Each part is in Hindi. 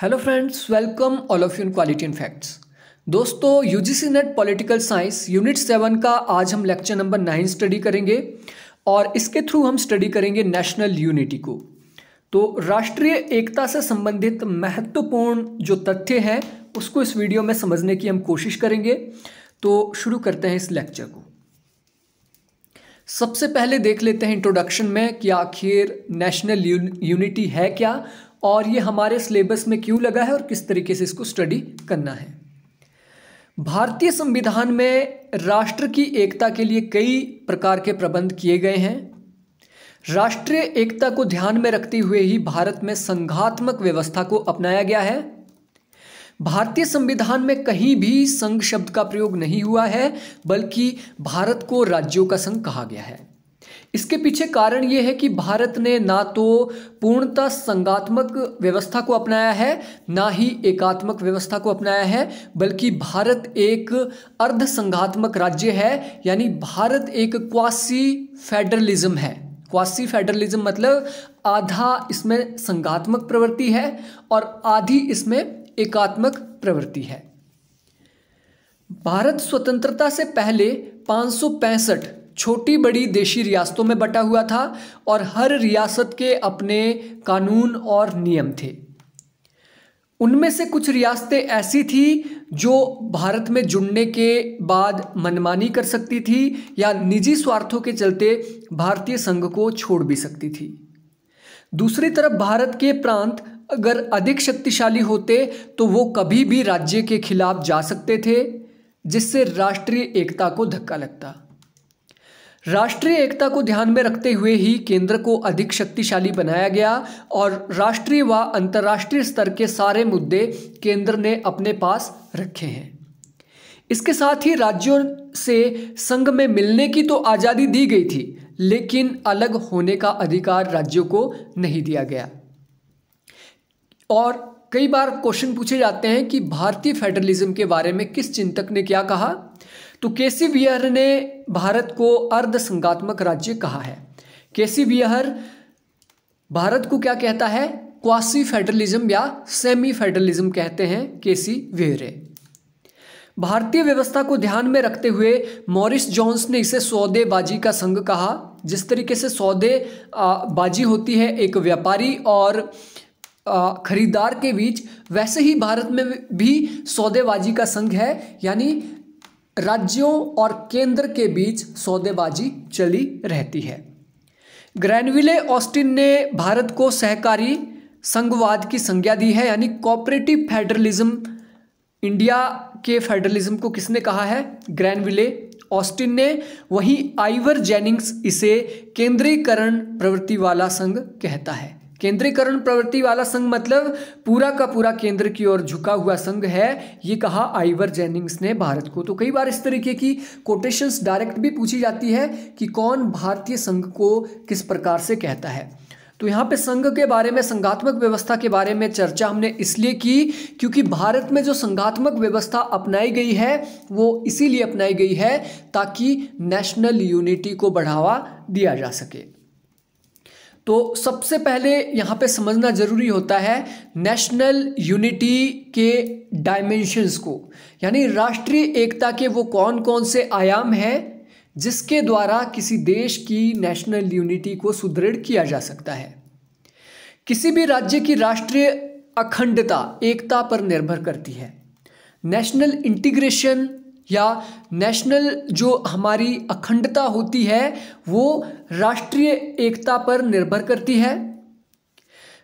hello friends welcome all of you quality in facts दोस्तों UGC NET political science unit seven का आज हम लेक्चर नंबर नाइन स्टडी करेंगे और इसके थ्रू हम स्टडी करेंगे नेशनल यूनिटी को तो राष्ट्रीय एकता से संबंधित महत्वपूर्ण जो तथ्य हैं उसको इस वीडियो में समझने की हम कोशिश करेंगे तो शुरू करते हैं इस लेक्चर को सबसे पहले देख लेते हैं इंट्रोडक्शन में कि आखिर नेशनल यूनिटी है क्या और ये हमारे सिलेबस में क्यों लगा है और किस तरीके से इसको स्टडी करना है भारतीय संविधान में राष्ट्र की एकता के लिए कई प्रकार के प्रबंध किए गए हैं राष्ट्रीय एकता को ध्यान में रखते हुए ही भारत में संघात्मक व्यवस्था को अपनाया गया है भारतीय संविधान में कहीं भी संघ शब्द का प्रयोग नहीं हुआ है बल्कि भारत को राज्यों का संघ कहा गया है इसके पीछे कारण ये है कि भारत ने ना तो पूर्णतः संगात्मक व्यवस्था को अपनाया है ना ही एकात्मक व्यवस्था को अपनाया है बल्कि भारत एक अर्ध संघात्मक राज्य है यानी भारत एक क्वासी फेडरलिज्म है क्वासी फेडरलिज्म मतलब आधा इसमें संघात्मक प्रवृत्ति है और आधी इसमें एकात्मक प्रवृत्ति है भारत स्वतंत्रता से पहले पाँच छोटी बड़ी देशी रियासतों में बटा हुआ था और हर रियासत के अपने कानून और नियम थे उनमें से कुछ रियासतें ऐसी थी जो भारत में जुड़ने के बाद मनमानी कर सकती थी या निजी स्वार्थों के चलते भारतीय संघ को छोड़ भी सकती थी दूसरी तरफ भारत के प्रांत अगर अधिक शक्तिशाली होते तो वो कभी भी राज्य के खिलाफ जा सकते थे जिससे राष्ट्रीय एकता को धक्का लगता राष्ट्रीय एकता को ध्यान में रखते हुए ही केंद्र को अधिक शक्तिशाली बनाया गया और राष्ट्रीय व अंतर्राष्ट्रीय स्तर के सारे मुद्दे केंद्र ने अपने पास रखे हैं इसके साथ ही राज्यों से संघ में मिलने की तो आज़ादी दी गई थी लेकिन अलग होने का अधिकार राज्यों को नहीं दिया गया और कई बार क्वेश्चन पूछे जाते हैं कि भारतीय फेडरलिज्म के बारे में किस चिंतक ने क्या कहा तो केसी विहर ने भारत को अर्धसंगात्मक राज्य कहा है सी विहर भारत को क्या कहता है क्वासी फेडरलिज्म या सेमी फेडरलिज्म कहते हैं केसी वेरे भारतीय व्यवस्था को ध्यान में रखते हुए मॉरिस जॉन्स ने इसे सौदेबाजी का संघ कहा जिस तरीके से सौदे बाजी होती है एक व्यापारी और खरीदार के बीच वैसे ही भारत में भी सौदेबाजी का संघ है यानी राज्यों और केंद्र के बीच सौदेबाजी चली रहती है ग्रैनविले ऑस्टिन ने भारत को सहकारी संघवाद की संज्ञा दी है यानी कॉपरेटिव फेडरलिज्म इंडिया के फेडरलिज्म को किसने कहा है ग्रैनविले ऑस्टिन ने वहीं आइवर जेनिंग्स इसे केंद्रीकरण प्रवृत्ति वाला संघ कहता है केंद्रीकरण प्रवृत्ति वाला संघ मतलब पूरा का पूरा केंद्र की ओर झुका हुआ संघ है ये कहा आइवर जेनिंग्स ने भारत को तो कई बार इस तरीके की कोटेशंस डायरेक्ट भी पूछी जाती है कि कौन भारतीय संघ को किस प्रकार से कहता है तो यहाँ पे संघ के बारे में संघात्मक व्यवस्था के बारे में चर्चा हमने इसलिए की क्योंकि भारत में जो संघात्मक व्यवस्था अपनाई गई है वो इसीलिए अपनाई गई है ताकि नेशनल यूनिटी को बढ़ावा दिया जा सके तो सबसे पहले यहाँ पे समझना ज़रूरी होता है नेशनल यूनिटी के डायमेंशंस को यानी राष्ट्रीय एकता के वो कौन कौन से आयाम हैं जिसके द्वारा किसी देश की नेशनल यूनिटी को सुदृढ़ किया जा सकता है किसी भी राज्य की राष्ट्रीय अखंडता एकता पर निर्भर करती है नेशनल इंटीग्रेशन या नेशनल जो हमारी अखंडता होती है वो राष्ट्रीय एकता पर निर्भर करती है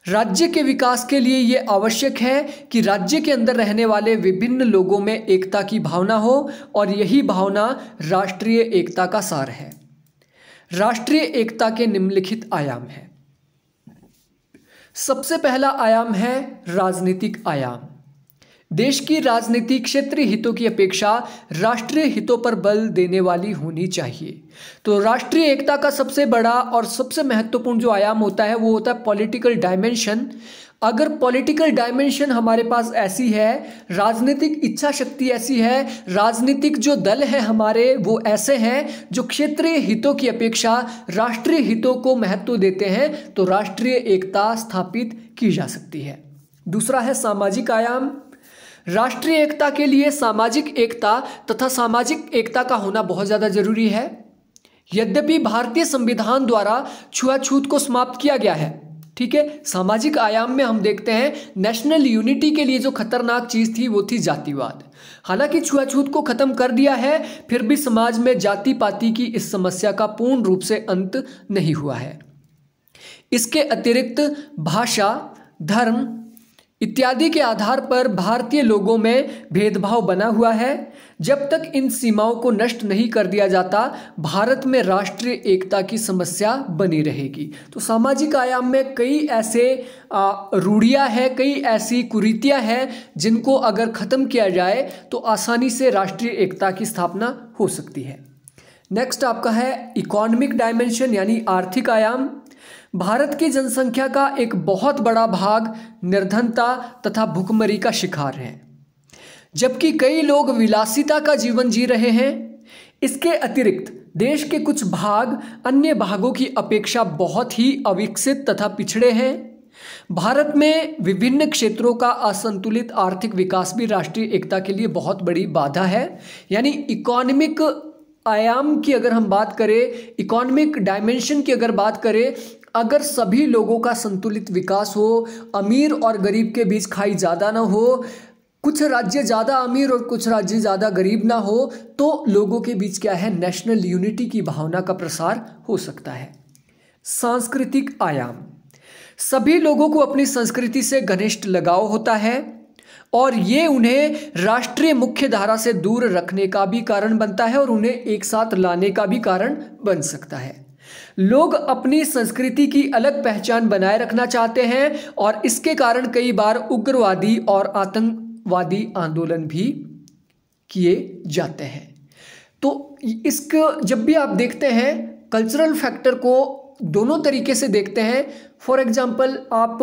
राज्य के विकास के लिए ये आवश्यक है कि राज्य के अंदर रहने वाले विभिन्न लोगों में एकता की भावना हो और यही भावना राष्ट्रीय एकता का सार है राष्ट्रीय एकता के निम्नलिखित आयाम हैं सबसे पहला आयाम है राजनीतिक आयाम देश की राजनीति क्षेत्रीय हितों की अपेक्षा राष्ट्रीय हितों पर बल देने वाली होनी चाहिए तो राष्ट्रीय एकता का सबसे बड़ा और सबसे महत्वपूर्ण जो आयाम होता है वो होता है पॉलिटिकल डायमेंशन अगर पॉलिटिकल डायमेंशन हमारे पास ऐसी है राजनीतिक इच्छा शक्ति ऐसी है राजनीतिक जो दल है हमारे वो ऐसे हैं जो क्षेत्रीय हितों की अपेक्षा राष्ट्रीय हितों को महत्व देते हैं तो राष्ट्रीय एकता स्थापित की जा सकती है दूसरा है सामाजिक आयाम राष्ट्रीय एकता के लिए सामाजिक एकता तथा सामाजिक एकता का होना बहुत ज़्यादा जरूरी है यद्यपि भारतीय संविधान द्वारा छुआछूत को समाप्त किया गया है ठीक है सामाजिक आयाम में हम देखते हैं नेशनल यूनिटी के लिए जो खतरनाक चीज़ थी वो थी जातिवाद हालांकि छुआछूत को ख़त्म कर दिया है फिर भी समाज में जाति पाति की इस समस्या का पूर्ण रूप से अंत नहीं हुआ है इसके अतिरिक्त भाषा धर्म इत्यादि के आधार पर भारतीय लोगों में भेदभाव बना हुआ है जब तक इन सीमाओं को नष्ट नहीं कर दिया जाता भारत में राष्ट्रीय एकता की समस्या बनी रहेगी तो सामाजिक आयाम में कई ऐसे रूढ़ियाँ हैं कई ऐसी कुरीतियाँ हैं जिनको अगर ख़त्म किया जाए तो आसानी से राष्ट्रीय एकता की स्थापना हो सकती है नेक्स्ट आपका है इकोनॉमिक डायमेंशन यानी आर्थिक आयाम भारत की जनसंख्या का एक बहुत बड़ा भाग निर्धनता तथा भुखमरी का शिकार है जबकि कई लोग विलासिता का जीवन जी रहे हैं इसके अतिरिक्त देश के कुछ भाग अन्य भागों की अपेक्षा बहुत ही अविकसित तथा पिछड़े हैं भारत में विभिन्न क्षेत्रों का असंतुलित आर्थिक विकास भी राष्ट्रीय एकता के लिए बहुत बड़ी बाधा है यानी इकोनॉमिक आयाम की अगर हम बात करें इकोनॉमिक डायमेंशन की अगर बात करें अगर सभी लोगों का संतुलित विकास हो अमीर और गरीब के बीच खाई ज़्यादा ना हो कुछ राज्य ज़्यादा अमीर और कुछ राज्य ज़्यादा गरीब ना हो तो लोगों के बीच क्या है नेशनल यूनिटी की भावना का प्रसार हो सकता है सांस्कृतिक आयाम सभी लोगों को अपनी संस्कृति से घनिष्ठ लगाव होता है और ये उन्हें राष्ट्रीय मुख्य धारा से दूर रखने का भी कारण बनता है और उन्हें एक साथ लाने का भी कारण बन सकता है लोग अपनी संस्कृति की अलग पहचान बनाए रखना चाहते हैं और इसके कारण कई बार उग्रवादी और आतंकवादी आंदोलन भी किए जाते हैं तो इसको जब भी आप देखते हैं कल्चरल फैक्टर को दोनों तरीके से देखते हैं फॉर एग्जाम्पल आप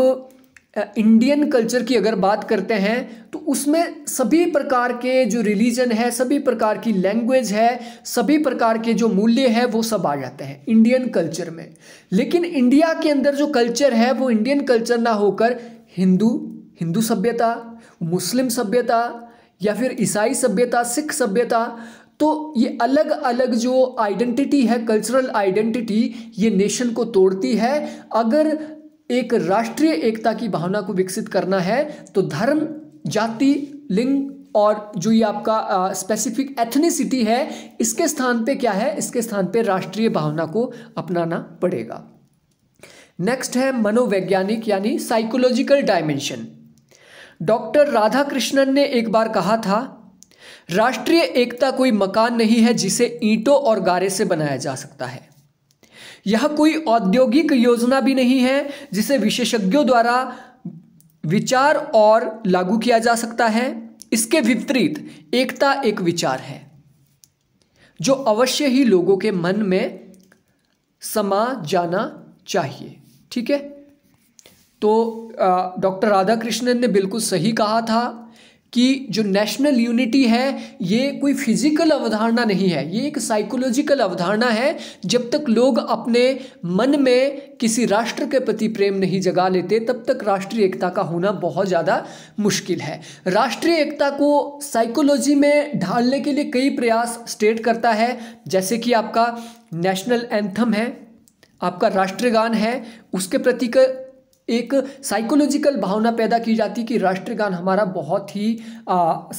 इंडियन कल्चर की अगर बात करते हैं तो उसमें सभी प्रकार के जो रिलीजन है सभी प्रकार की लैंग्वेज है सभी प्रकार के जो मूल्य है वो सब आ जाते हैं इंडियन कल्चर में लेकिन इंडिया के अंदर जो कल्चर है वो इंडियन कल्चर ना होकर हिंदू हिंदू सभ्यता मुस्लिम सभ्यता या फिर ईसाई सभ्यता सिख सभ्यता तो ये अलग अलग जो आइडेंटिटी है कल्चरल आइडेंटिटी ये नेशन को तोड़ती है अगर एक राष्ट्रीय एकता की भावना को विकसित करना है तो धर्म जाति लिंग और जो ये आपका स्पेसिफिक एथनिसिटी है इसके स्थान पे क्या है इसके स्थान पे राष्ट्रीय भावना को अपनाना पड़ेगा नेक्स्ट है मनोवैज्ञानिक यानी psychological dimension doctor Radhakrishnan ने एक बार कहा था राष्ट्रीय एकता कोई मकान नहीं है जिसे ईंटों और गारे से बनाया जा सकता है यह कोई औद्योगिक योजना भी नहीं है जिसे विशेषज्ञों द्वारा विचार और लागू किया जा सकता है इसके विपरीत एकता एक विचार है जो अवश्य ही लोगों के मन में समा जाना चाहिए ठीक है तो डॉक्टर राधा कृष्णन ने बिल्कुल सही कहा था कि जो नेशनल यूनिटी है ये कोई फिजिकल अवधारणा नहीं है ये एक साइकोलॉजिकल अवधारणा है जब तक लोग अपने मन में किसी राष्ट्र के प्रति प्रेम नहीं जगा लेते तब तक राष्ट्रीय एकता का होना बहुत ज़्यादा मुश्किल है राष्ट्रीय एकता को साइकोलॉजी में ढालने के लिए कई प्रयास स्टेट करता है जैसे कि आपका नेशनल एंथम है आपका राष्ट्रगान है उसके प्रति का एक साइकोलॉजिकल भावना पैदा की जाती है कि राष्ट्रगान हमारा बहुत ही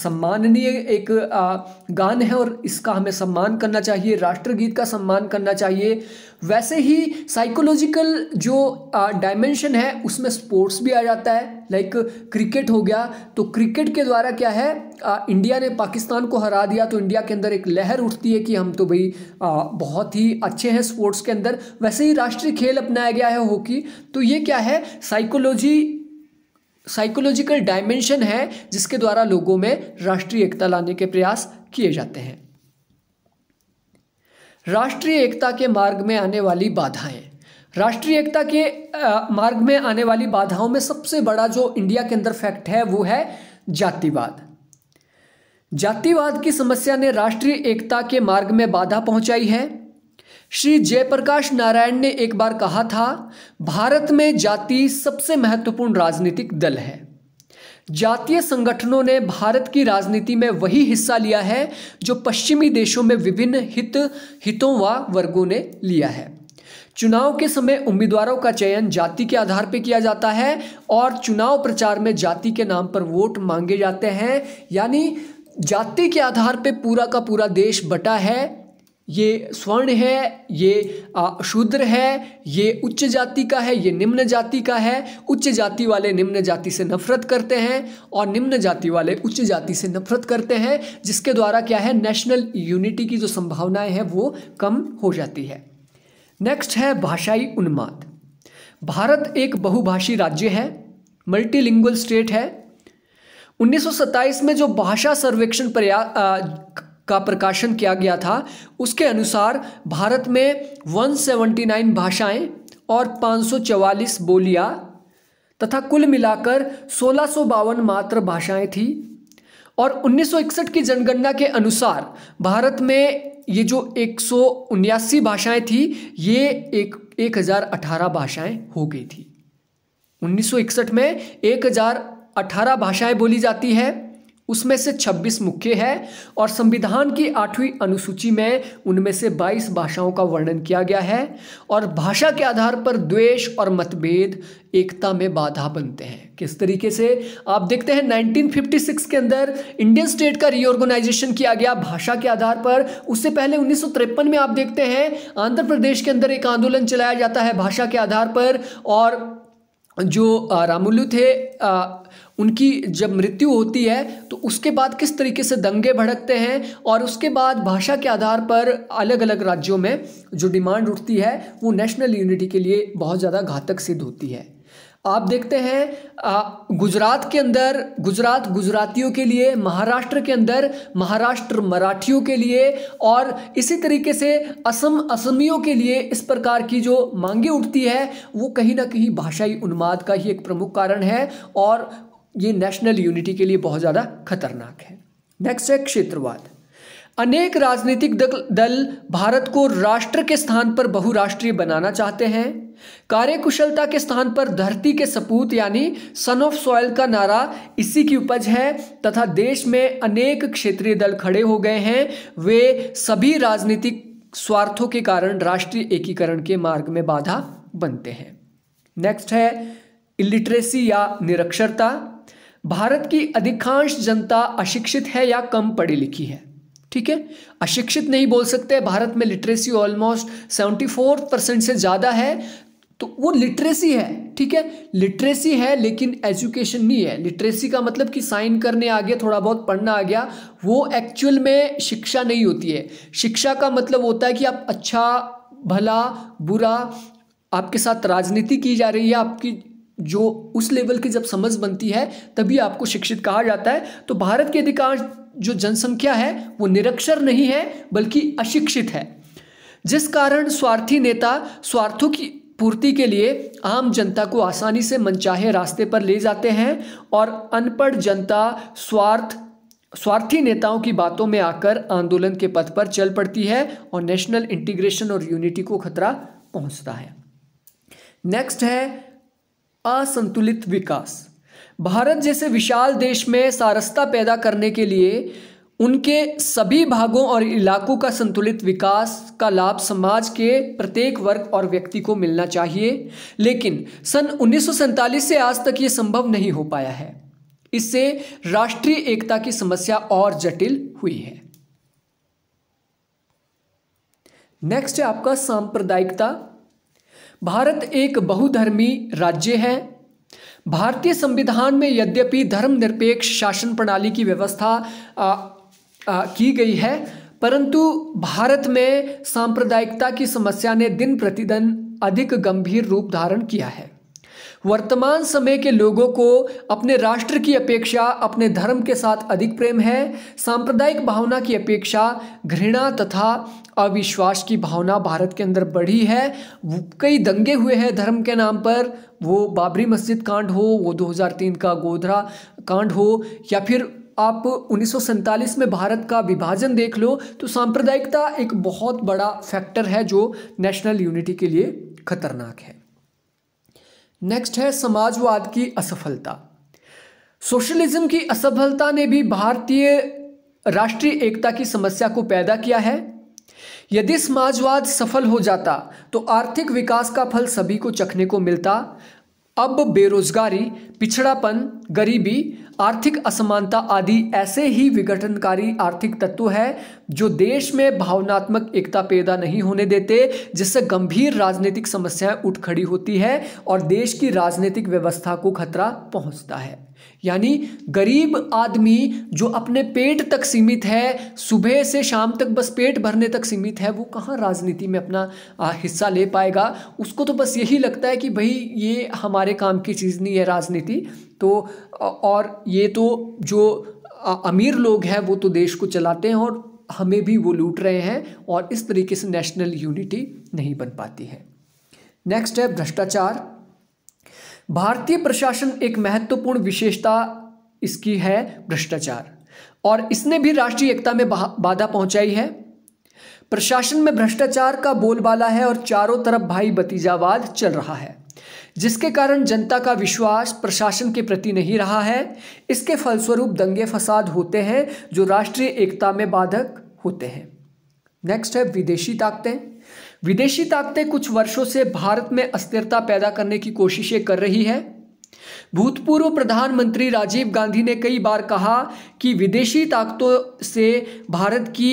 सम्माननीय एक आ, गान है और इसका हमें सम्मान करना चाहिए राष्ट्रगीत का सम्मान करना चाहिए वैसे ही साइकोलॉजिकल जो डायमेंशन है उसमें स्पोर्ट्स भी आ जाता है लाइक क्रिकेट हो गया तो क्रिकेट के द्वारा क्या है आ, इंडिया ने पाकिस्तान को हरा दिया तो इंडिया के अंदर एक लहर उठती है कि हम तो भाई आ, बहुत ही अच्छे हैं स्पोर्ट्स के अंदर वैसे ही राष्ट्रीय खेल अपनाया गया है हॉकी तो ये क्या है साइकोलॉजी साइकोलॉजिकल डायमेंशन है जिसके द्वारा लोगों में राष्ट्रीय एकता लाने के प्रयास किए जाते हैं राष्ट्रीय एकता के मार्ग में आने वाली बाधाएं राष्ट्रीय एकता के आ, मार्ग में आने वाली बाधाओं में सबसे बड़ा जो इंडिया के अंदर फैक्ट है वो है जातिवाद जातिवाद की समस्या ने राष्ट्रीय एकता के मार्ग में बाधा पहुंचाई है श्री जयप्रकाश नारायण ने एक बार कहा था भारत में जाति सबसे महत्वपूर्ण राजनीतिक दल है जातीय संगठनों ने भारत की राजनीति में वही हिस्सा लिया है जो पश्चिमी देशों में विभिन्न हित हितों व वर्गों ने लिया है चुनाव के समय उम्मीदवारों का चयन जाति के आधार पर किया जाता है और चुनाव प्रचार में जाति के नाम पर वोट मांगे जाते हैं यानी जाति के आधार पर पूरा का पूरा देश बटा है ये स्वर्ण है ये शूद्र है ये उच्च जाति का है ये निम्न जाति का है उच्च जाति वाले निम्न जाति से नफरत करते हैं और निम्न जाति वाले उच्च जाति से नफरत करते हैं जिसके द्वारा क्या है नेशनल यूनिटी की जो संभावनाएं हैं वो कम हो जाती है नेक्स्ट है भाषाई उन्माद भारत एक बहुभाषी राज्य है मल्टीलिंगुअल स्टेट है 1927 में जो भाषा सर्वेक्षण प्रया का प्रकाशन किया गया था उसके अनुसार भारत में 179 भाषाएं और 544 बोलियां तथा कुल मिलाकर सोलह मात्र भाषाएं थी और 1961 की जनगणना के अनुसार भारत में ये जो एक भाषाएं थी ये एक एक भाषाएं हो गई थी 1961 में 1018 भाषाएं बोली जाती है उसमें से 26 मुख्य है और संविधान की आठवीं अनुसूची में उनमें से 22 भाषाओं का वर्णन किया गया है और भाषा के आधार पर द्वेष और मतभेद एकता में बाधा बनते हैं किस तरीके से आप देखते हैं 1956 के अंदर इंडियन स्टेट का रिओर्गेनाइजेशन किया गया भाषा के आधार पर उससे पहले उन्नीस में आप देखते हैं आंध्र प्रदेश के अंदर एक आंदोलन चलाया जाता है भाषा के आधार पर और जो रामुल्लू थे आ, उनकी जब मृत्यु होती है तो उसके बाद किस तरीके से दंगे भड़कते हैं और उसके बाद भाषा के आधार पर अलग अलग राज्यों में जो डिमांड उठती है वो नेशनल यूनिटी के लिए बहुत ज़्यादा घातक सिद्ध होती है आप देखते हैं गुजरात के अंदर गुजरात गुजरातियों के लिए महाराष्ट्र के अंदर महाराष्ट्र मराठियों के लिए और इसी तरीके से असम असमियों के लिए इस प्रकार की जो मांगे उठती है वो कहीं ना कहीं भाषाई उन्माद का ही एक प्रमुख कारण है और ये नेशनल यूनिटी के लिए बहुत ज़्यादा खतरनाक है नेक्स्ट है क्षेत्रवाद अनेक राजनीतिक दल भारत को राष्ट्र के स्थान पर बहुराष्ट्रीय बनाना चाहते हैं कार्यकुशलता के स्थान पर धरती के सपूत यानी सन ऑफ सॉयल का नारा इसी की उपज है तथा देश में अनेक क्षेत्रीय दल खड़े हो गए हैं वे सभी राजनीतिक स्वार्थों के कारण राष्ट्रीय एकीकरण के मार्ग में बाधा बनते हैं नेक्स्ट है इलिटरेसी या निरक्षरता भारत की अधिकांश जनता अशिक्षित है या कम पढ़ी लिखी है ठीक है अशिक्षित नहीं बोल सकते भारत में literacy almost seventy four percent से ज़्यादा है तो वो लिटरेसी है ठीक है लिटरेसी है लेकिन एजुकेशन नहीं है लिटरेसी का मतलब कि साइन करने आ गया थोड़ा बहुत पढ़ना आ गया वो एक्चुअल में शिक्षा नहीं होती है शिक्षा का मतलब होता है कि आप अच्छा भला बुरा आपके साथ राजनीति की जा रही है आपकी जो उस लेवल की जब समझ बनती है तभी आपको शिक्षित कहा जाता है तो भारत की अधिकांश जो जनसंख्या है वो निरक्षर नहीं है बल्कि अशिक्षित है जिस कारण स्वार्थी नेता स्वार्थों की पूर्ति के लिए आम जनता को आसानी से मनचाहे रास्ते पर ले जाते हैं और अनपढ़ जनता स्वार्थ स्वार्थी नेताओं की बातों में आकर आंदोलन के पथ पर चल पड़ती है और नेशनल इंटीग्रेशन और यूनिटी को खतरा पहुंचता है नेक्स्ट है असंतुलित विकास भारत जैसे विशाल देश में सारसता पैदा करने के लिए उनके सभी भागों और इलाकों का संतुलित विकास का लाभ समाज के प्रत्येक वर्ग और व्यक्ति को मिलना चाहिए लेकिन सन उन्नीस से आज तक ये संभव नहीं हो पाया है इससे राष्ट्रीय एकता की समस्या और जटिल हुई है नेक्स्ट है आपका सांप्रदायिकता भारत एक बहुधर्मी राज्य है भारतीय संविधान में यद्यपि धर्मनिरपेक्ष शासन प्रणाली की व्यवस्था आ, आ, की गई है परंतु भारत में सांप्रदायिकता की समस्या ने दिन प्रतिदिन अधिक गंभीर रूप धारण किया है वर्तमान समय के लोगों को अपने राष्ट्र की अपेक्षा अपने धर्म के साथ अधिक प्रेम है सांप्रदायिक भावना की अपेक्षा घृणा तथा अविश्वास की भावना भारत के अंदर बढ़ी है कई दंगे हुए हैं धर्म के नाम पर वो बाबरी मस्जिद कांड हो वो 2003 का गोधरा कांड हो या फिर आप उन्नीस में भारत का विभाजन देख लो तो सांप्रदायिकता एक बहुत बड़ा फैक्टर है जो नेशनल यूनिटी के लिए खतरनाक है नेक्स्ट है समाजवाद की असफलता सोशलिज्म की असफलता ने भी भारतीय राष्ट्रीय एकता की समस्या को पैदा किया है यदि समाजवाद सफल हो जाता तो आर्थिक विकास का फल सभी को चखने को मिलता अब बेरोजगारी पिछड़ापन गरीबी आर्थिक असमानता आदि ऐसे ही विघटनकारी आर्थिक तत्व है जो देश में भावनात्मक एकता पैदा नहीं होने देते जिससे गंभीर राजनीतिक समस्याएं उठ खड़ी होती है और देश की राजनीतिक व्यवस्था को खतरा पहुंचता है यानी गरीब आदमी जो अपने पेट तक सीमित है सुबह से शाम तक बस पेट भरने तक सीमित है वो कहाँ राजनीति में अपना हिस्सा ले पाएगा उसको तो बस यही लगता है कि भाई ये हमारे काम की चीज़ नहीं है राजनीति तो और ये तो जो अमीर लोग हैं वो तो देश को चलाते हैं और हमें भी वो लूट रहे हैं और इस तरीके से नेशनल यूनिटी नहीं बन पाती है नेक्स्ट है भ्रष्टाचार भारतीय प्रशासन एक महत्वपूर्ण विशेषता इसकी है भ्रष्टाचार और इसने भी राष्ट्रीय एकता में बाधा पहुंचाई है प्रशासन में भ्रष्टाचार का बोलबाला है और चारों तरफ भाई भतीजावाद चल रहा है जिसके कारण जनता का विश्वास प्रशासन के प्रति नहीं रहा है इसके फलस्वरूप दंगे फसाद होते हैं जो राष्ट्रीय एकता में बाधक होते हैं नेक्स्ट है विदेशी ताकतें विदेशी ताकतें कुछ वर्षों से भारत में अस्थिरता पैदा करने की कोशिशें कर रही है भूतपूर्व प्रधानमंत्री राजीव गांधी ने कई बार कहा कि विदेशी ताकतों से भारत की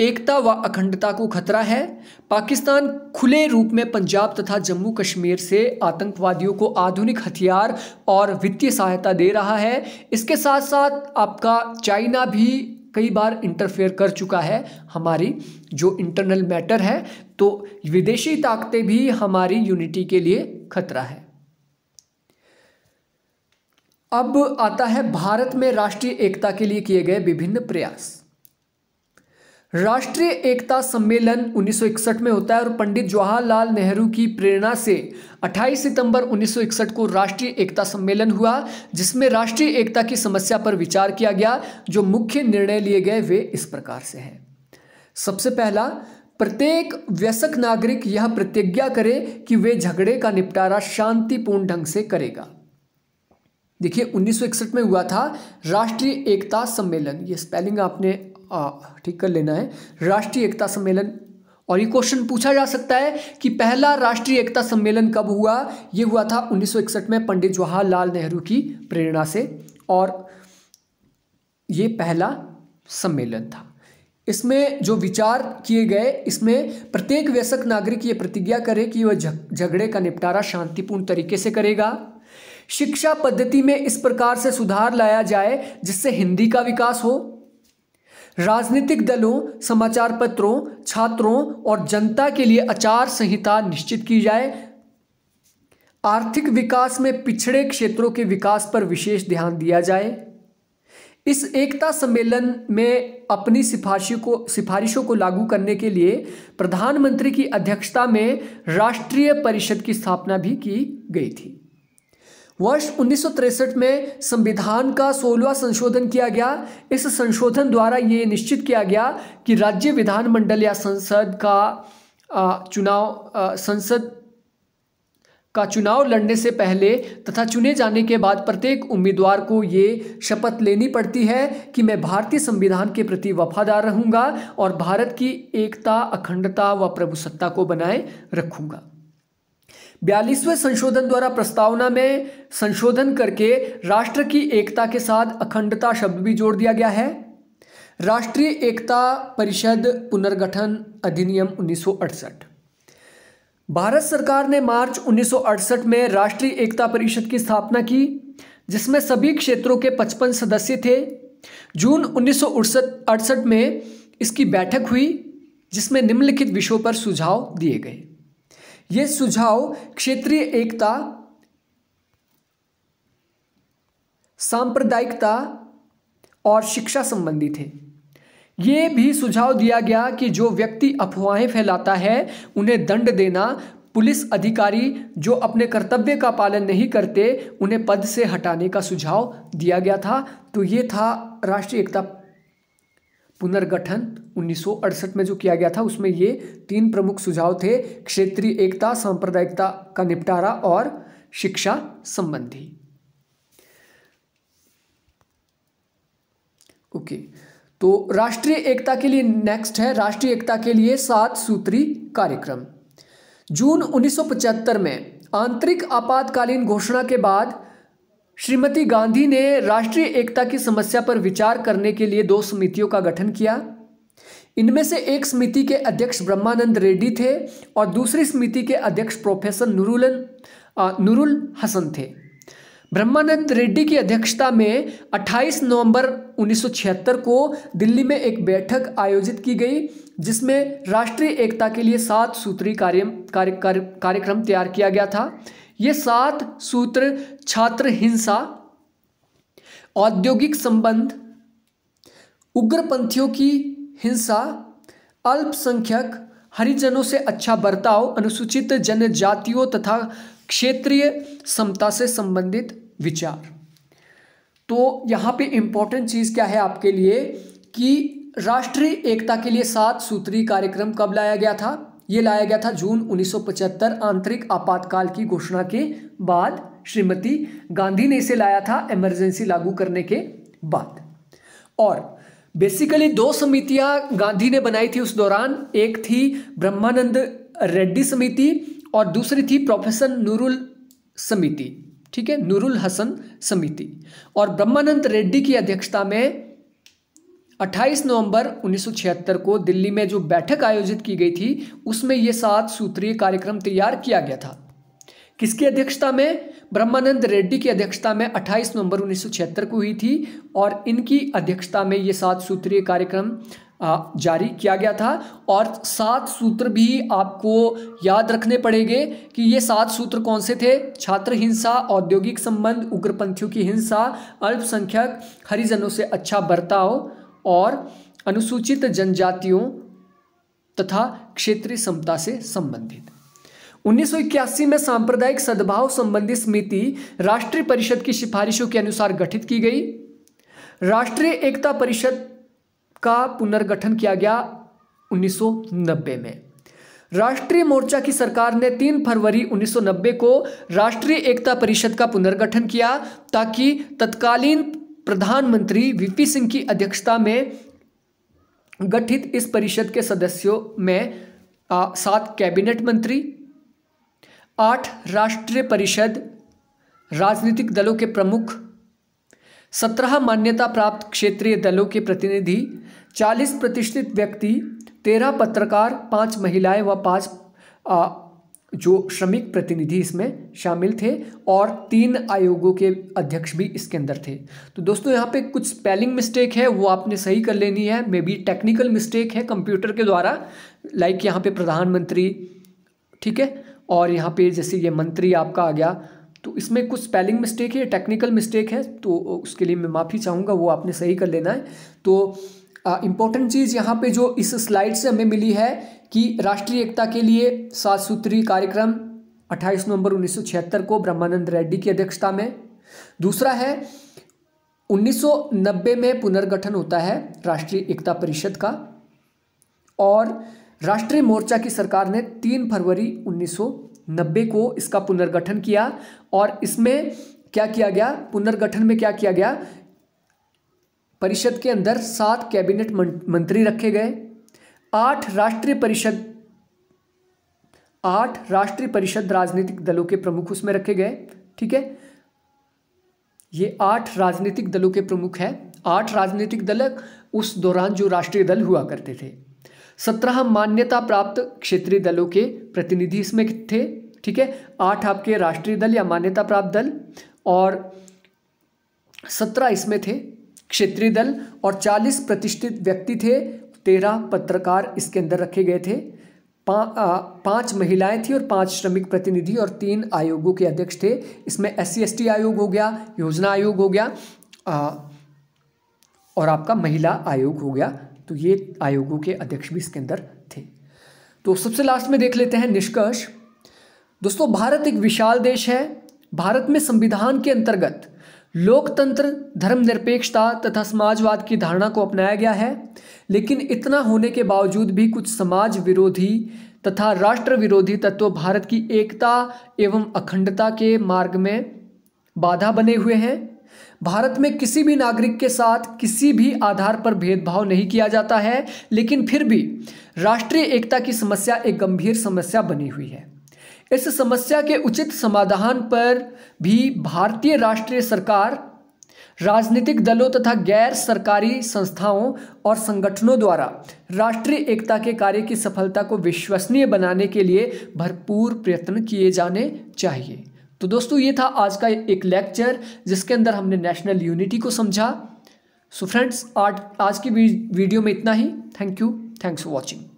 एकता व अखंडता को खतरा है पाकिस्तान खुले रूप में पंजाब तथा जम्मू कश्मीर से आतंकवादियों को आधुनिक हथियार और वित्तीय सहायता दे रहा है इसके साथ साथ आपका चाइना भी कई बार इंटरफेयर कर चुका है हमारी जो इंटरनल मैटर है तो विदेशी ताकतें भी हमारी यूनिटी के लिए खतरा है अब आता है भारत में राष्ट्रीय एकता के लिए किए गए विभिन्न प्रयास राष्ट्रीय एकता सम्मेलन 1961 में होता है और पंडित जवाहरलाल नेहरू की प्रेरणा से 28 सितंबर 1961 को राष्ट्रीय एकता सम्मेलन हुआ जिसमें राष्ट्रीय एकता की समस्या पर विचार किया गया जो मुख्य निर्णय लिए गए वे इस प्रकार से हैं सबसे पहला प्रत्येक व्यसक नागरिक यह प्रतिज्ञा करे कि वे झगड़े का निपटारा शांतिपूर्ण ढंग से करेगा देखिए 1961 में हुआ था राष्ट्रीय एकता सम्मेलन ये स्पेलिंग आपने आ ठीक कर लेना है राष्ट्रीय एकता सम्मेलन और ये क्वेश्चन पूछा जा सकता है कि पहला राष्ट्रीय एकता सम्मेलन कब हुआ ये हुआ था 1961 में पंडित जवाहरलाल नेहरू की प्रेरणा से और ये पहला सम्मेलन था इसमें जो विचार किए गए इसमें प्रत्येक व्यसक नागरिक ये प्रतिज्ञा करे कि वह झगड़े का निपटारा शांतिपूर्ण तरीके से करेगा शिक्षा पद्धति में इस प्रकार से सुधार लाया जाए जिससे हिंदी का विकास हो राजनीतिक दलों समाचार पत्रों छात्रों और जनता के लिए आचार संहिता निश्चित की जाए आर्थिक विकास में पिछड़े क्षेत्रों के विकास पर विशेष ध्यान दिया जाए इस एकता सम्मेलन में अपनी सिफारिशों को सिफारिशों को लागू करने के लिए प्रधानमंत्री की अध्यक्षता में राष्ट्रीय परिषद की स्थापना भी की गई थी वर्ष उन्नीस में संविधान का सोलवा संशोधन किया गया इस संशोधन द्वारा ये निश्चित किया गया कि राज्य विधानमंडल या संसद का चुनाव संसद का चुनाव लड़ने से पहले तथा चुने जाने के बाद प्रत्येक उम्मीदवार को ये शपथ लेनी पड़ती है कि मैं भारतीय संविधान के प्रति वफादार रहूंगा और भारत की एकता अखंडता व प्रभुसत्ता को बनाए रखूंगा बयालीसवें संशोधन द्वारा प्रस्तावना में संशोधन करके राष्ट्र की एकता के साथ अखंडता शब्द भी जोड़ दिया गया है राष्ट्रीय एकता परिषद पुनर्गठन अधिनियम 1968 भारत सरकार ने मार्च 1968 में राष्ट्रीय एकता परिषद की स्थापना की जिसमें सभी क्षेत्रों के 55 सदस्य थे जून उन्नीस में इसकी बैठक हुई जिसमें निम्नलिखित विषयों पर सुझाव दिए गए यह सुझाव क्षेत्रीय एकता सांप्रदायिकता और शिक्षा संबंधी थे ये भी सुझाव दिया गया कि जो व्यक्ति अफवाहें फैलाता है उन्हें दंड देना पुलिस अधिकारी जो अपने कर्तव्य का पालन नहीं करते उन्हें पद से हटाने का सुझाव दिया गया था तो ये था राष्ट्रीय एकता पुनर्गठन उन्नीस में जो किया गया था उसमें ये तीन प्रमुख सुझाव थे क्षेत्रीय एकता सांप्रदायिकता का निपटारा और शिक्षा संबंधी ओके तो राष्ट्रीय एकता के लिए नेक्स्ट है राष्ट्रीय एकता के लिए सात सूत्री कार्यक्रम जून 1975 में आंतरिक आपातकालीन घोषणा के बाद श्रीमती गांधी ने राष्ट्रीय एकता की समस्या पर विचार करने के लिए दो समितियों का गठन किया इनमें से एक समिति के अध्यक्ष ब्रह्मानंद रेड्डी थे और दूसरी समिति के अध्यक्ष प्रोफेसर नुरुलन नुरुल हसन थे ब्रह्मानंद रेड्डी की अध्यक्षता में 28 नवंबर 1976 को दिल्ली में एक बैठक आयोजित की गई जिसमें राष्ट्रीय एकता के लिए सात सूत्री कार्य कार्यक्रम तैयार किया गया था ये सात सूत्र छात्र हिंसा औद्योगिक संबंध उग्रपंथियों की हिंसा अल्पसंख्यक हरिजनों से अच्छा बर्ताव अनुसूचित जनजातियों तथा क्षेत्रीय समता से संबंधित विचार तो यहाँ पे इम्पोर्टेंट चीज़ क्या है आपके लिए कि राष्ट्रीय एकता के लिए सात सूत्री कार्यक्रम कब लाया गया था ये लाया गया था जून 1975 आंतरिक आपातकाल की घोषणा के बाद श्रीमती गांधी ने इसे लाया था इमरजेंसी लागू करने के बाद और बेसिकली दो समितियां गांधी ने बनाई थी उस दौरान एक थी ब्रह्मानंद रेड्डी समिति और दूसरी थी प्रोफेसर नूरुल समिति ठीक है नूरुल हसन समिति और ब्रह्मानंद रेड्डी की अध्यक्षता में 28 नवंबर 1976 को दिल्ली में जो बैठक आयोजित की गई थी उसमें ये सात सूत्रीय कार्यक्रम तैयार किया गया था किसकी अध्यक्षता में ब्रह्मानंद रेड्डी की अध्यक्षता में 28 नवंबर 1976 को हुई थी और इनकी अध्यक्षता में ये सात सूत्रीय कार्यक्रम जारी किया गया था और सात सूत्र भी आपको याद रखने पड़ेंगे कि ये सात सूत्र कौन से थे छात्र हिंसा औद्योगिक संबंध उग्रपंथियों की हिंसा अल्पसंख्यक हरिजनों से अच्छा बर्ताव और अनुसूचित जनजातियों तथा क्षेत्रीय समता से संबंधित उन्नीस में सांप्रदायिक सद्भाव संबंधी समिति राष्ट्रीय परिषद की सिफारिशों के अनुसार गठित की गई राष्ट्रीय एकता परिषद का पुनर्गठन किया गया 1990 में राष्ट्रीय मोर्चा की सरकार ने 3 फरवरी 1990 को राष्ट्रीय एकता परिषद का पुनर्गठन किया ताकि तत्कालीन प्रधानमंत्री वीपी सिंह की अध्यक्षता में गठित इस परिषद के सदस्यों में सात कैबिनेट मंत्री आठ राष्ट्रीय परिषद राजनीतिक दलों के प्रमुख सत्रह मान्यता प्राप्त क्षेत्रीय दलों के प्रतिनिधि चालीस प्रतिष्ठित व्यक्ति तेरह पत्रकार पांच महिलाएं व पांच जो श्रमिक प्रतिनिधि इसमें शामिल थे और तीन आयोगों के अध्यक्ष भी इसके अंदर थे तो दोस्तों यहाँ पे कुछ स्पेलिंग मिस्टेक है वो आपने सही कर लेनी है मे बी टेक्निकल मिस्टेक है कंप्यूटर के द्वारा लाइक यहाँ पे प्रधानमंत्री ठीक है और यहाँ पे जैसे ये मंत्री आपका आ गया तो इसमें कुछ स्पेलिंग मिस्टेक है टेक्निकल मिस्टेक है तो उसके लिए मैं माफ़ी चाहूँगा वो आपने सही कर लेना है तो इम्पोर्टेंट चीज़ यहाँ पे जो इस स्लाइड से हमें मिली है कि राष्ट्रीय एकता के लिए सात सूत्री कार्यक्रम 28 नवंबर 1976 को ब्रह्मानंद रेड्डी की अध्यक्षता में दूसरा है 1990 में पुनर्गठन होता है राष्ट्रीय एकता परिषद का और राष्ट्रीय मोर्चा की सरकार ने 3 फरवरी 1990 को इसका पुनर्गठन किया और इसमें क्या किया गया पुनर्गठन में क्या किया गया परिषद के अंदर सात कैबिनेट मंत्री रखे गए आठ राष्ट्रीय परिषद आठ राष्ट्रीय परिषद राजनीतिक दलों के प्रमुख उसमें रखे गए ठीक है ये आठ राजनीतिक दलों के प्रमुख हैं आठ राजनीतिक दल उस दौरान जो राष्ट्रीय दल हुआ करते थे सत्रह मान्यता प्राप्त क्षेत्रीय दलों के प्रतिनिधि इसमें थे ठीक है आठ आपके राष्ट्रीय दल या मान्यता प्राप्त दल और सत्रह इसमें थे क्षेत्रीय दल और 40 प्रतिष्ठित व्यक्ति थे तेरह पत्रकार इसके अंदर रखे गए थे पा, आ, पांच महिलाएं थी और पांच श्रमिक प्रतिनिधि और तीन आयोगों के अध्यक्ष थे इसमें एस सी आयोग हो गया योजना आयोग हो गया आ, और आपका महिला आयोग हो गया तो ये आयोगों के अध्यक्ष भी इसके अंदर थे तो सबसे लास्ट में देख लेते हैं निष्कर्ष दोस्तों भारत एक विशाल देश है भारत में संविधान के अंतर्गत लोकतंत्र धर्मनिरपेक्षता तथा समाजवाद की धारणा को अपनाया गया है लेकिन इतना होने के बावजूद भी कुछ समाज विरोधी तथा राष्ट्र विरोधी तत्व भारत की एकता एवं अखंडता के मार्ग में बाधा बने हुए हैं भारत में किसी भी नागरिक के साथ किसी भी आधार पर भेदभाव नहीं किया जाता है लेकिन फिर भी राष्ट्रीय एकता की समस्या एक गंभीर समस्या बनी हुई है इस समस्या के उचित समाधान पर भी भारतीय राष्ट्रीय सरकार राजनीतिक दलों तथा गैर सरकारी संस्थाओं और संगठनों द्वारा राष्ट्रीय एकता के कार्य की सफलता को विश्वसनीय बनाने के लिए भरपूर प्रयत्न किए जाने चाहिए तो दोस्तों ये था आज का एक लेक्चर जिसके अंदर हमने नेशनल यूनिटी को समझा सो फ्रेंड्स आज आज की वीडियो में इतना ही thank you thanks for watching